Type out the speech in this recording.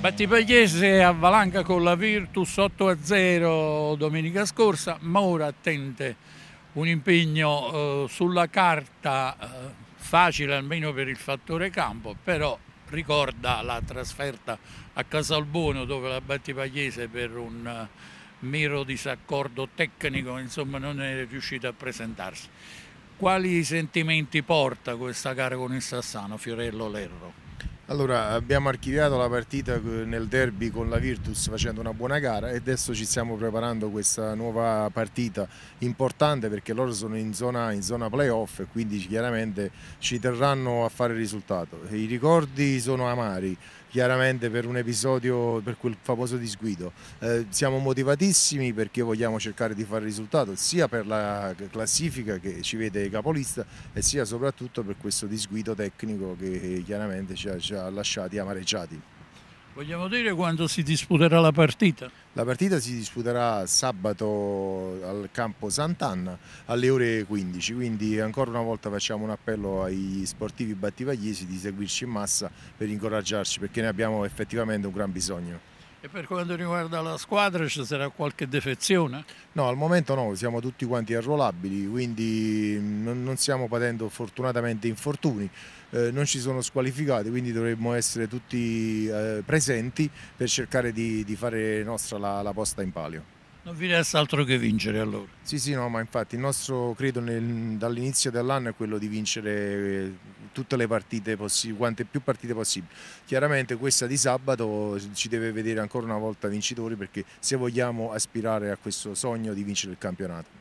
Battipagliese avvalanca con la Virtus 8-0 domenica scorsa, ma ora attende un impegno eh, sulla carta eh, facile almeno per il fattore campo, però ricorda la trasferta a Casalbono dove la Battipagliese per un uh, mero disaccordo tecnico insomma, non è riuscita a presentarsi. Quali sentimenti porta questa gara con il Sassano, Fiorello Lerro? Allora, abbiamo archiviato la partita nel derby con la Virtus facendo una buona gara e adesso ci stiamo preparando questa nuova partita importante perché loro sono in zona, in zona playoff e quindi chiaramente ci terranno a fare il risultato. I ricordi sono amari, chiaramente per un episodio, per quel famoso disguido. Eh, siamo motivatissimi perché vogliamo cercare di fare risultato sia per la classifica che ci vede capolista e sia soprattutto per questo disguido tecnico che eh, chiaramente ci ha, ci ha lasciati amareggiati. Vogliamo dire quando si disputerà la partita? La partita si disputerà sabato al campo Sant'Anna alle ore 15, quindi ancora una volta facciamo un appello ai sportivi battivagliesi di seguirci in massa per incoraggiarci perché ne abbiamo effettivamente un gran bisogno. E per quanto riguarda la squadra ci sarà qualche defezione? No, al momento no, siamo tutti quanti arruolabili, quindi mm, non stiamo patendo fortunatamente infortuni, eh, non ci sono squalificati, quindi dovremmo essere tutti eh, presenti per cercare di, di fare nostra la, la posta in palio. Non vi resta altro che vincere allora? Sì, sì, no, ma infatti il nostro credo dall'inizio dell'anno è quello di vincere eh, tutte le partite possibili, quante più partite possibili. Chiaramente questa di sabato ci deve vedere ancora una volta vincitori perché se vogliamo aspirare a questo sogno di vincere il campionato.